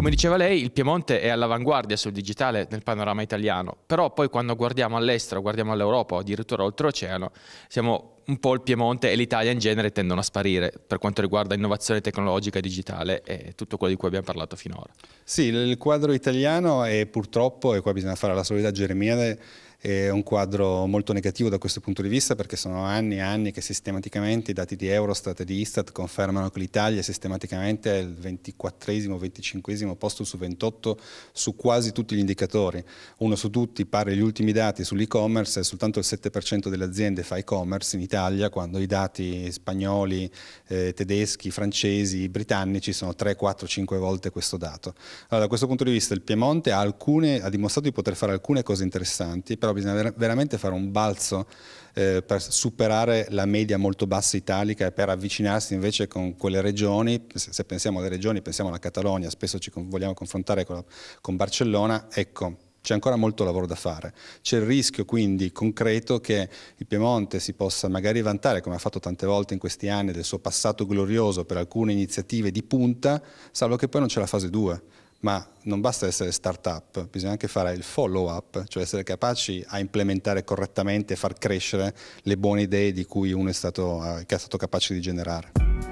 Come diceva lei, il Piemonte è all'avanguardia sul digitale nel panorama italiano, però poi quando guardiamo all'estero, guardiamo all'Europa o addirittura oltreoceano, siamo un po' il Piemonte e l'Italia in genere tendono a sparire per quanto riguarda innovazione tecnologica, digitale e tutto quello di cui abbiamo parlato finora. Sì, il quadro italiano è purtroppo, e qua bisogna fare la solita geremia, è un quadro molto negativo da questo punto di vista perché sono anni e anni che sistematicamente i dati di Eurostat e di Istat confermano che l'Italia è sistematicamente il 24esimo, 25esimo posto su 28 su quasi tutti gli indicatori. Uno su tutti pare gli ultimi dati sull'e-commerce, soltanto il 7% delle aziende fa e-commerce in Italia quando i dati spagnoli, eh, tedeschi, francesi, britannici sono 3, 4, 5 volte questo dato. Allora, da questo punto di vista il Piemonte ha, alcune, ha dimostrato di poter fare alcune cose interessanti, però però bisogna ver veramente fare un balzo eh, per superare la media molto bassa italica e per avvicinarsi invece con quelle regioni, se pensiamo alle regioni, pensiamo alla Catalogna, spesso ci vogliamo confrontare con, la, con Barcellona, ecco, c'è ancora molto lavoro da fare. C'è il rischio quindi concreto che il Piemonte si possa magari vantare, come ha fatto tante volte in questi anni, del suo passato glorioso per alcune iniziative di punta, salvo che poi non c'è la fase 2 ma non basta essere start-up, bisogna anche fare il follow-up, cioè essere capaci a implementare correttamente e far crescere le buone idee di cui uno è stato, eh, è stato capace di generare.